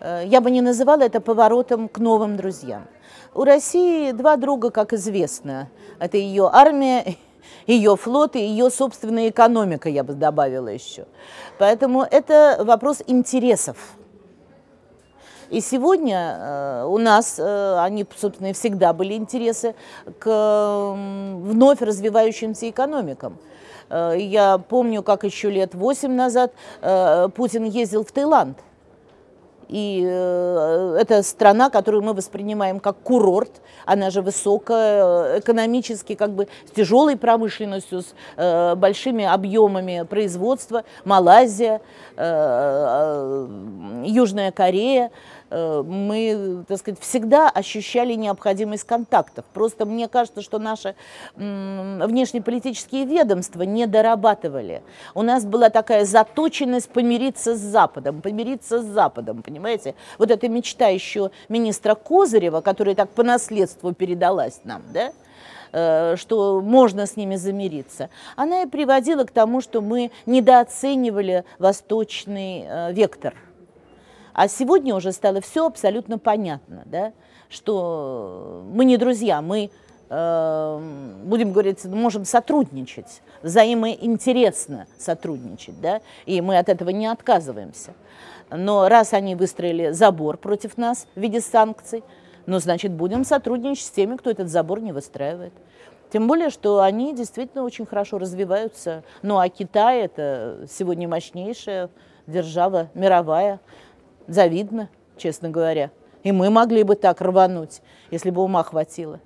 Э, я бы не называла это поворотом к новым друзьям. У России два друга, как известно. Это ее армия, ее флот и ее собственная экономика, я бы добавила еще. Поэтому это вопрос интересов. И сегодня э, у нас, э, они, собственно, всегда были интересы к вновь развивающимся экономикам. Я помню, как еще лет восемь назад Путин ездил в Таиланд – и э, это страна, которую мы воспринимаем как курорт, она же высокая э, экономически, как бы с тяжелой промышленностью, с э, большими объемами производства. Малайзия, Южная Корея. Э, мы, так сказать, всегда ощущали необходимость контактов. Просто мне кажется, что наши внешнеполитические ведомства не дорабатывали. У нас была такая заточенность помириться с Западом, помириться с Западом, понимаете? Вот эта мечта еще министра Козырева, которая так по наследству передалась нам, да? Э, что можно с ними замириться. Она и приводила к тому, что мы недооценивали восточный э, вектор – а сегодня уже стало все абсолютно понятно, да, что мы не друзья, мы эм, будем говорить, можем сотрудничать, взаимоинтересно сотрудничать, да, и мы от этого не отказываемся. Но раз они выстроили забор против нас в виде санкций, ну, значит, будем сотрудничать с теми, кто этот забор не выстраивает. Тем более, что они действительно очень хорошо развиваются. Ну, а Китай – это сегодня мощнейшая держава мировая, Завидно, честно говоря. И мы могли бы так рвануть, если бы ума хватило.